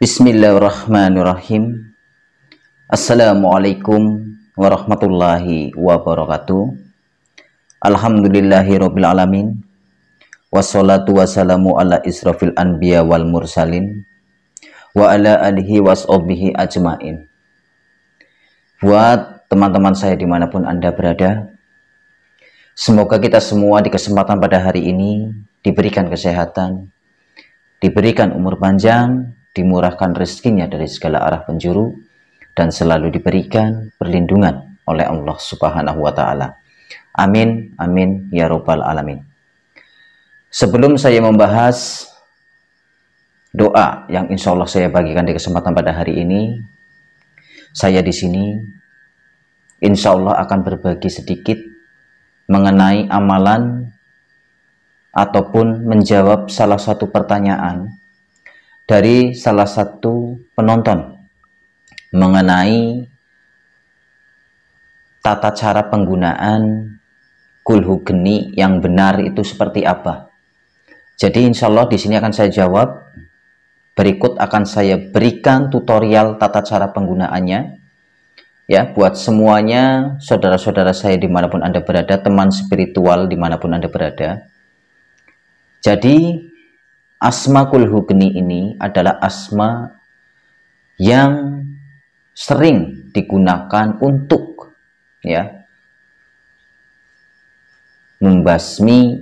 Bismillahirrahmanirrahim. Assalamualaikum warahmatullahi wabarakatuh. Alhamdulillahirabbil alamin. Wassalatu wassalamu ala israfil anbiya wal mursalin wa ala alihi washabihi ajmain. Buat teman-teman saya dimanapun Anda berada, semoga kita semua di kesempatan pada hari ini diberikan kesehatan, diberikan umur panjang, dimurahkan rezekinya dari segala arah penjuru, dan selalu diberikan perlindungan oleh Allah Subhanahu wa Ta'ala. Amin, amin, ya Rabbal 'Alamin. Sebelum saya membahas doa yang insya Allah saya bagikan di kesempatan pada hari ini, saya di sini insya Allah akan berbagi sedikit mengenai amalan ataupun menjawab salah satu pertanyaan dari salah satu penonton mengenai tata cara penggunaan kulhu geni yang benar itu seperti apa. Jadi insya Allah di sini akan saya jawab. Berikut akan saya berikan tutorial tata cara penggunaannya. Ya, buat semuanya, saudara-saudara saya dimanapun Anda berada, teman spiritual dimanapun Anda berada. Jadi, asma kulhugni ini adalah asma yang sering digunakan untuk ya membasmi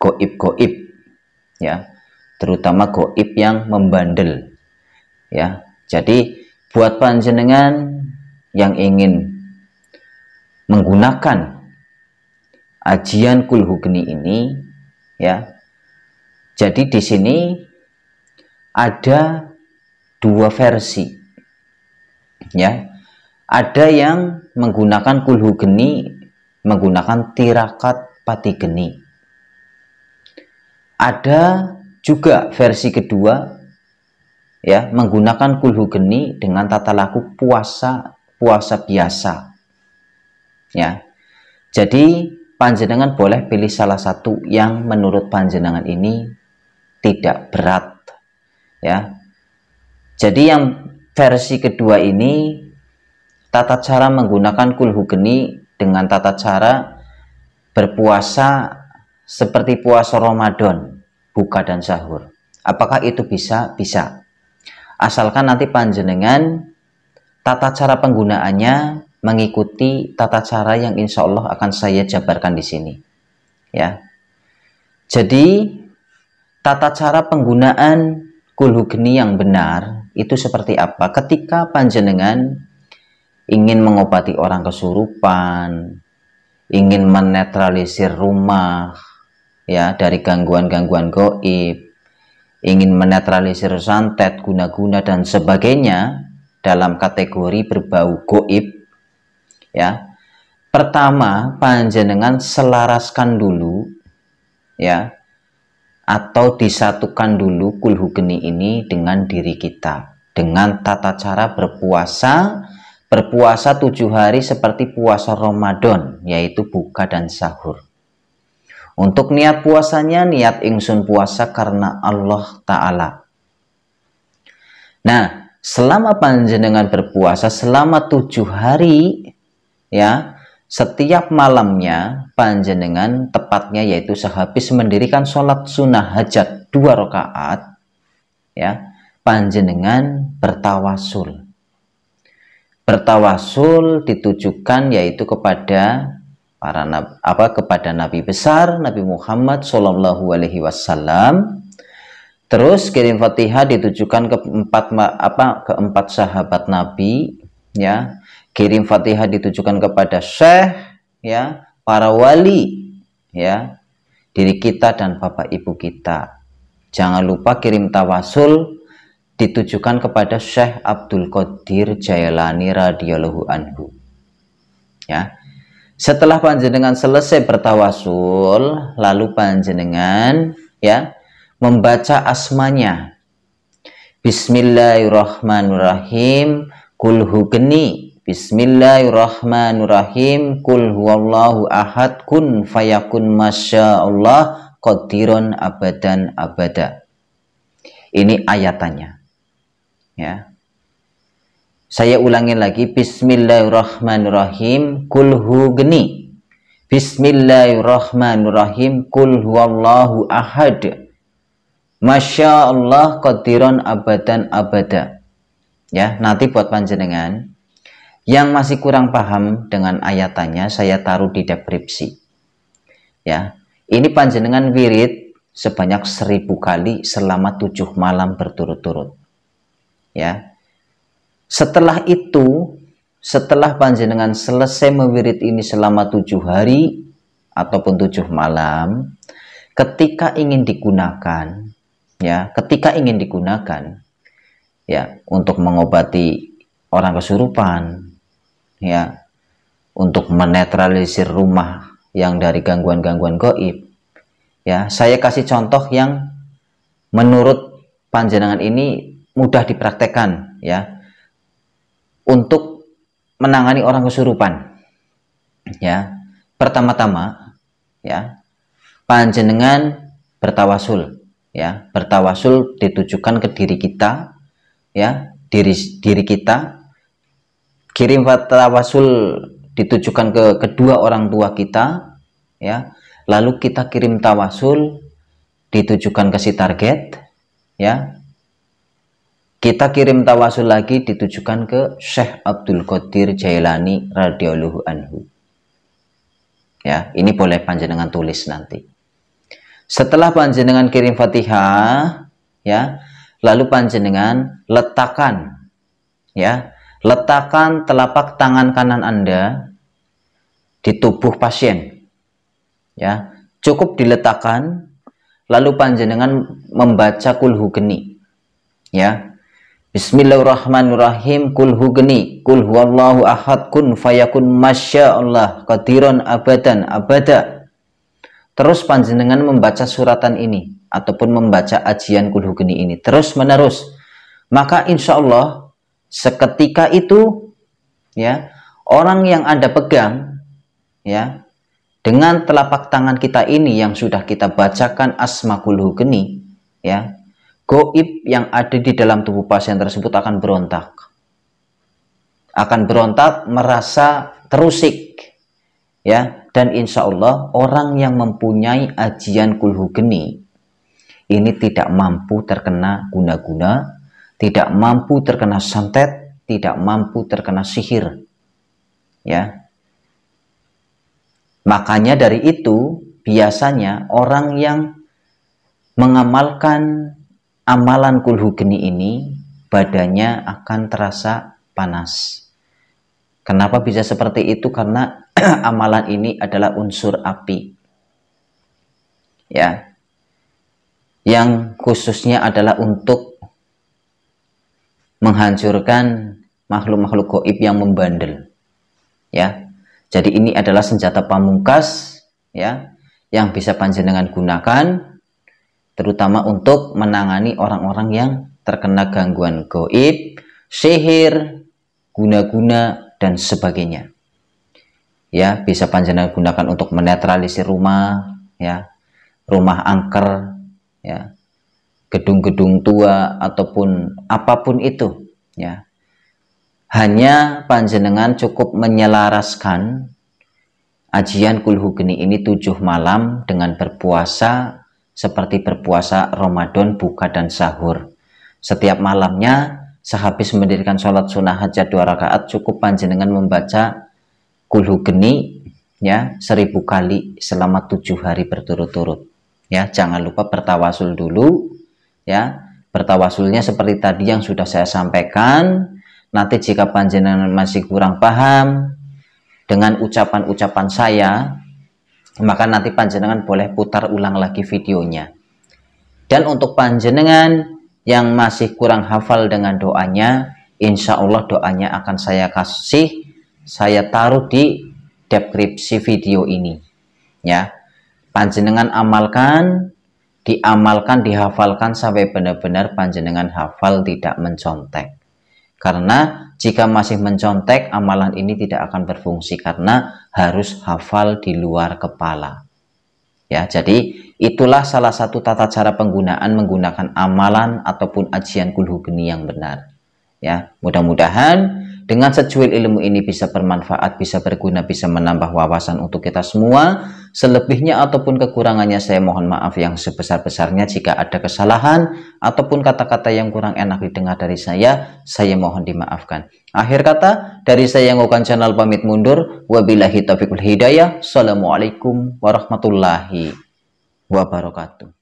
goib-goib ya terutama goib yang membandel ya jadi buat panjenengan yang ingin menggunakan ajian kulhugni ini ya jadi di sini ada dua versi. Ya. Ada yang menggunakan kulhu geni menggunakan tirakat pati geni. Ada juga versi kedua ya menggunakan kulhu geni dengan tata laku puasa puasa biasa. Ya. Jadi panjenengan boleh pilih salah satu yang menurut panjenengan ini tidak berat ya jadi yang versi kedua ini tata cara menggunakan kulhu geni dengan tata cara berpuasa seperti puasa Ramadan buka dan sahur apakah itu bisa? bisa asalkan nanti panjenengan tata cara penggunaannya mengikuti tata cara yang insya Allah akan saya jabarkan di sini ya jadi tata cara penggunaan kulhugni yang benar itu seperti apa ketika panjenengan ingin mengobati orang kesurupan ingin menetralisir rumah ya dari gangguan-gangguan goib ingin menetralisir santet guna-guna dan sebagainya dalam kategori berbau goib ya pertama panjenengan selaraskan dulu ya atau disatukan dulu kulhu geni ini dengan diri kita dengan tata cara berpuasa berpuasa tujuh hari seperti puasa Ramadan yaitu buka dan sahur untuk niat puasanya niat ingsun puasa karena Allah Ta'ala nah selama panjenengan berpuasa selama tujuh hari ya setiap malamnya panjenengan tepatnya yaitu sehabis mendirikan sholat sunnah hajat dua rakaat ya panjenengan bertawasul bertawasul ditujukan yaitu kepada para apa kepada nabi besar Nabi Muhammad Shallallahu Alaihi Wasallam terus kirim fatihah ditujukan ke empat apa keempat sahabat nabi ya kirim Fatihah ditujukan kepada Syekh ya, para wali ya, diri kita dan Bapak Ibu kita. Jangan lupa kirim tawasul ditujukan kepada Syekh Abdul Qadir Jailani radhiyallahu anhu. Ya. Setelah panjenengan selesai bertawasul, lalu panjenengan ya membaca asmanya. Bismillahirrahmanirrahim, kulhu geni. Bismillahirrahmanirrahim. Kul huwallahu ahad kun fayakun masya allah qadiron abadan abada. Ini ayatannya. Ya. Saya ulangi lagi Bismillahirrahmanirrahim kul hu geni. Bismillahirrahmanirrahim kul huwallahu ahad. Masya Allah qadiron abadan abada. Ya, nanti buat panjenengan yang masih kurang paham dengan ayatannya saya taruh di deskripsi. Ya, ini panjenengan wirid sebanyak seribu kali selama tujuh malam berturut-turut. Ya, setelah itu, setelah panjenengan selesai mewirid ini selama tujuh hari ataupun tujuh malam, ketika ingin digunakan, ya, ketika ingin digunakan, ya, untuk mengobati orang kesurupan, ya untuk menetralisir rumah yang dari gangguan-gangguan goib ya saya kasih contoh yang menurut panjenengan ini mudah dipraktekkan ya untuk menangani orang kesurupan ya pertama-tama ya panjenengan bertawasul ya bertawasul ditujukan ke diri kita ya diri diri kita kirim tawasul ditujukan ke kedua orang tua kita ya lalu kita kirim tawasul ditujukan ke si target ya kita kirim tawasul lagi ditujukan ke Syekh Abdul Qadir Jailani radhiyallahu anhu ya ini boleh panjenengan tulis nanti setelah panjenengan kirim Fatihah ya lalu panjenengan letakkan ya letakkan telapak tangan kanan Anda di tubuh pasien. Ya, cukup diletakkan lalu panjenengan membaca kulhu geni. Ya. Bismillahirrahmanirrahim kulhu geni kul huwallahu ahad kun fayakun masyaallah qadiran abadan abada. Terus panjenengan membaca suratan ini ataupun membaca ajian kulhu geni ini terus menerus. Maka insya Allah Seketika itu ya, orang yang Anda pegang ya, dengan telapak tangan kita ini yang sudah kita bacakan asmakul geni ya, goib yang ada di dalam tubuh pasien tersebut akan berontak. Akan berontak, merasa terusik. ya Dan insya Allah orang yang mempunyai ajian kulhu geni ini tidak mampu terkena guna-guna tidak mampu terkena santet, tidak mampu terkena sihir. Ya. Makanya dari itu biasanya orang yang mengamalkan amalan kulhu geni ini badannya akan terasa panas. Kenapa bisa seperti itu? Karena amalan ini adalah unsur api. Ya. Yang khususnya adalah untuk menghancurkan makhluk-makhluk goib yang membandel. Ya. Jadi ini adalah senjata pamungkas ya yang bisa panjenengan gunakan terutama untuk menangani orang-orang yang terkena gangguan goib, sihir, guna-guna dan sebagainya. Ya, bisa panjenengan gunakan untuk menetralisir rumah, ya, rumah angker, ya, gedung-gedung tua ataupun apapun itu ya hanya panjenengan cukup menyelaraskan ajian kulhu geni ini tujuh malam dengan berpuasa seperti berpuasa Ramadan buka dan sahur setiap malamnya sehabis mendirikan sholat sunnah hajat dua rakaat cukup panjenengan membaca kulhu geni, ya seribu kali selama tujuh hari berturut-turut ya jangan lupa bertawasul dulu ya bertawasulnya seperti tadi yang sudah saya sampaikan nanti jika panjenengan masih kurang paham dengan ucapan-ucapan saya maka nanti panjenengan boleh putar ulang lagi videonya dan untuk panjenengan yang masih kurang hafal dengan doanya insya Allah doanya akan saya kasih saya taruh di deskripsi video ini ya panjenengan amalkan diamalkan, dihafalkan sampai benar-benar panjenengan hafal tidak mencontek. Karena jika masih mencontek, amalan ini tidak akan berfungsi karena harus hafal di luar kepala. Ya, jadi itulah salah satu tata cara penggunaan menggunakan amalan ataupun ajian kulhu geni yang benar. Ya, mudah-mudahan dengan secuil ilmu ini bisa bermanfaat, bisa berguna, bisa menambah wawasan untuk kita semua. Selebihnya ataupun kekurangannya saya mohon maaf yang sebesar-besarnya jika ada kesalahan ataupun kata-kata yang kurang enak didengar dari saya, saya mohon dimaafkan. Akhir kata, dari saya yang bukan channel pamit mundur. Wabillahi taufiqul hidayah. Assalamualaikum warahmatullahi wabarakatuh.